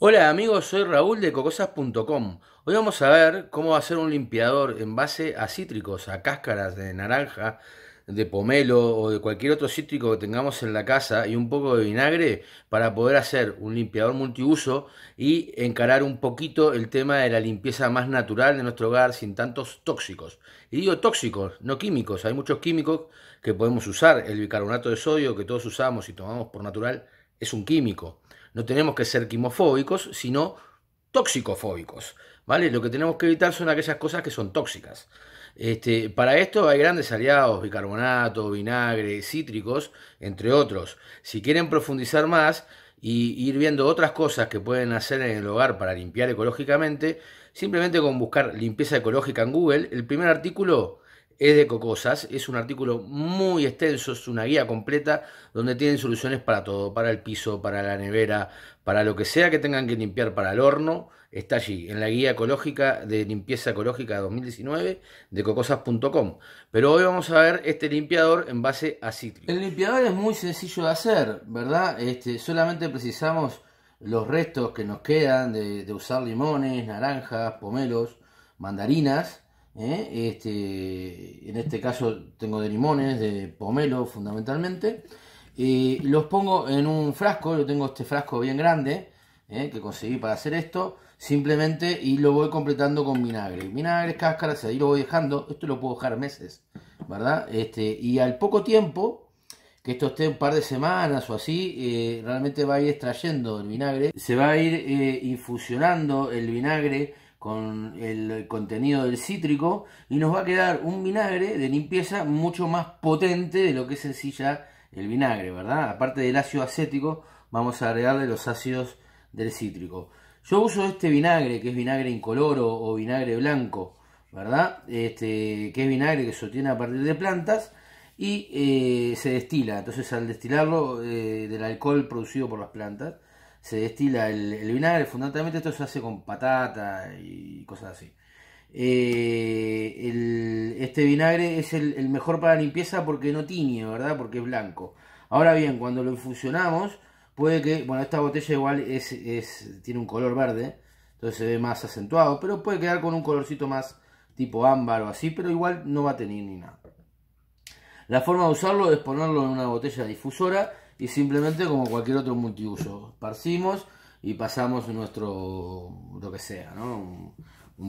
Hola amigos, soy Raúl de cocosas.com. Hoy vamos a ver cómo hacer un limpiador en base a cítricos, a cáscaras de naranja, de pomelo o de cualquier otro cítrico que tengamos en la casa y un poco de vinagre para poder hacer un limpiador multiuso y encarar un poquito el tema de la limpieza más natural de nuestro hogar sin tantos tóxicos. Y digo tóxicos, no químicos. Hay muchos químicos que podemos usar. El bicarbonato de sodio que todos usamos y tomamos por natural es un químico no tenemos que ser quimofóbicos, sino toxicofóbicos. ¿vale? Lo que tenemos que evitar son aquellas cosas que son tóxicas. Este, para esto hay grandes aliados, bicarbonato, vinagre, cítricos, entre otros. Si quieren profundizar más y ir viendo otras cosas que pueden hacer en el hogar para limpiar ecológicamente, simplemente con buscar limpieza ecológica en Google, el primer artículo es de Cocosas, es un artículo muy extenso, es una guía completa donde tienen soluciones para todo, para el piso, para la nevera, para lo que sea que tengan que limpiar para el horno, está allí, en la guía ecológica de limpieza ecológica 2019 de cocosas.com. Pero hoy vamos a ver este limpiador en base a cítrico. El limpiador es muy sencillo de hacer, ¿verdad? Este, solamente precisamos los restos que nos quedan de usar limones, naranjas, pomelos, mandarinas ¿eh? Este, en este caso tengo de limones, de pomelo fundamentalmente, y los pongo en un frasco, yo tengo este frasco bien grande ¿eh? que conseguí para hacer esto, simplemente y lo voy completando con vinagre, vinagre, cáscaras, ahí lo voy dejando, esto lo puedo dejar meses, ¿verdad? Este, y al poco tiempo, que esto esté un par de semanas o así, eh, realmente va a ir extrayendo el vinagre, se va a ir infusionando el vinagre con el contenido del cítrico y nos va a quedar un vinagre de limpieza mucho más potente de lo que es sencilla el vinagre, ¿verdad? Aparte del ácido acético, vamos a agregarle los ácidos del cítrico. Yo uso este vinagre, que es vinagre incoloro o vinagre blanco, ¿verdad? Este, que es vinagre que se obtiene a partir de plantas y eh, se destila. Entonces al destilarlo eh, del alcohol producido por las plantas, se destila el, vinagre, fundamentalmente esto se hace con patata y cosas así. Eh, este vinagre es el, mejor para limpieza porque no tiñe, ¿verdad? Porque es blanco. Ahora bien, cuando lo infusionamos, puede que, bueno, esta botella igual es, tiene un color verde, entonces se ve más acentuado, pero puede quedar con un colorcito más tipo ámbar o así, pero igual no va a tener ni nada. La forma de usarlo es ponerlo en una botella difusora y simplemente como cualquier otro multiuso, parcimos y pasamos nuestro, lo que sea, un,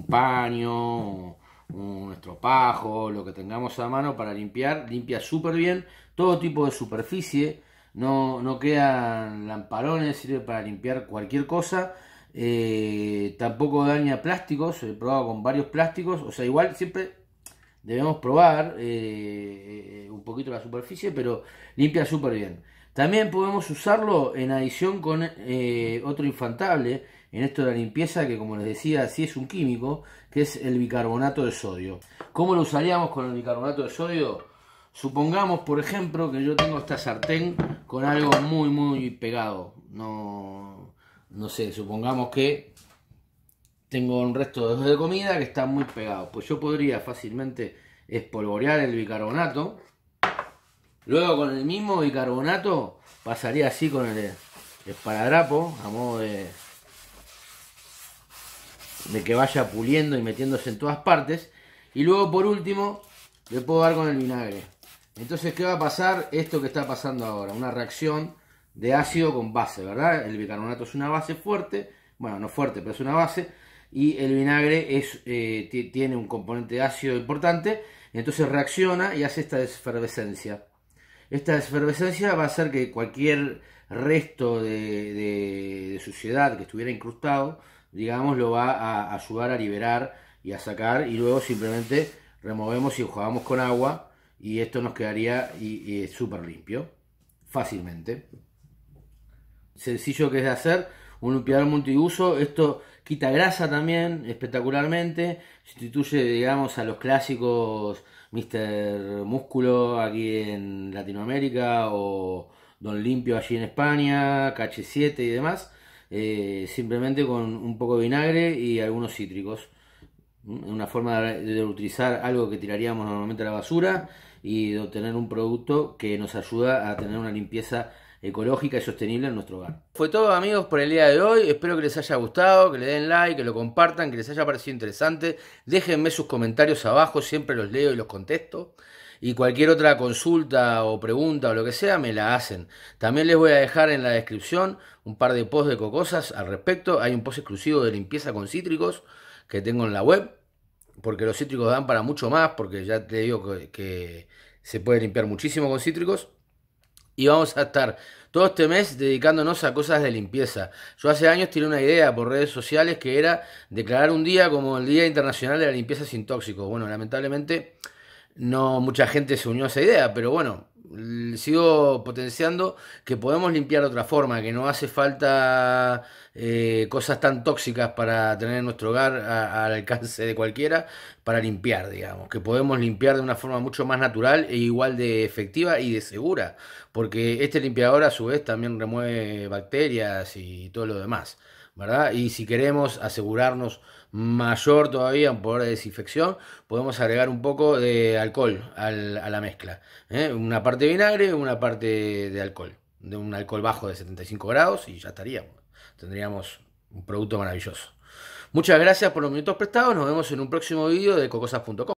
paño, nuestro pajo, lo que tengamos a mano para limpiar, limpia súper bien todo tipo de superficie, no, quedan lamparones, sirve para limpiar cualquier cosa. Eh, tampoco daña plásticos, he probado con varios plásticos, o sea, igual siempre debemos probar eh, eh, un poquito la superficie, pero limpia súper bien. También podemos usarlo en adición con eh, otro infantable en esto de la limpieza que como les decía sí es un químico, que es el bicarbonato de sodio. ¿Cómo lo usaríamos con el bicarbonato de sodio? Supongamos, por ejemplo, que yo tengo esta sartén con algo muy, muy pegado. No, no sé, supongamos que tengo un resto de comida que está muy pegado. Pues yo podría fácilmente espolvorear el bicarbonato Luego con el mismo bicarbonato pasaría así con el esparadrapo a modo de, que vaya puliendo y metiéndose en todas partes. Y luego por último le puedo dar con el vinagre. Entonces, ¿qué va a pasar? Esto que está pasando ahora, una reacción de ácido con base, ¿verdad? El bicarbonato es una base fuerte, bueno, no fuerte, pero es una base, y el vinagre eh, tiene un componente ácido importante, entonces reacciona y hace esta desfervescencia. Esta efervescencia va a hacer que cualquier resto de, suciedad que estuviera incrustado, digamos, lo va a ayudar a liberar y a sacar y luego simplemente removemos y jugamos con agua y esto nos quedaría súper limpio, fácilmente. Sencillo que es de hacer, un limpiador multiuso, esto quita grasa también, espectacularmente, sustituye, digamos, a los clásicos Mr. Músculo aquí en Latinoamérica o Don Limpio allí en España, Cache 7 y demás, eh, simplemente con un poco de vinagre y algunos cítricos. Mm, una forma de utilizar algo que tiraríamos normalmente a la basura y de obtener un producto que nos ayuda a tener una limpieza ecológica y sostenible en nuestro hogar. Fue todo amigos por el día de hoy, espero que les haya gustado, que le den like, que lo compartan, que les haya parecido interesante, déjenme sus comentarios abajo, siempre los leo y los contesto. Y cualquier otra consulta o pregunta o lo que sea, me la hacen. También les voy a dejar en la descripción un par de posts de cocosas al respecto. Hay un post exclusivo de limpieza con cítricos que tengo en la web, porque los cítricos dan para mucho más, porque ya te digo que, que se puede limpiar muchísimo con cítricos. Y vamos a estar todo este mes dedicándonos a cosas de limpieza. Yo hace años tiré una idea por redes sociales que era declarar un día como el Día Internacional de la Limpieza sin Tóxicos. Bueno, lamentablemente no mucha gente se unió a esa idea, pero bueno, sigo potenciando que podemos limpiar de otra forma, que no hace falta eh, cosas tan tóxicas para tener nuestro hogar al alcance de cualquiera para limpiar, digamos, que podemos limpiar de una forma mucho más natural e igual de efectiva y de segura, porque este limpiador a su vez también remueve bacterias y todo lo demás. Y si queremos asegurarnos mayor todavía un poder de desinfección, podemos agregar un poco de alcohol a la mezcla. ¿eh? Una parte de vinagre, una parte de alcohol, de un alcohol bajo de 75 grados y ya estaríamos. Tendríamos un producto maravilloso. Muchas gracias por los minutos prestados, nos vemos en un próximo vídeo de cocosas.com.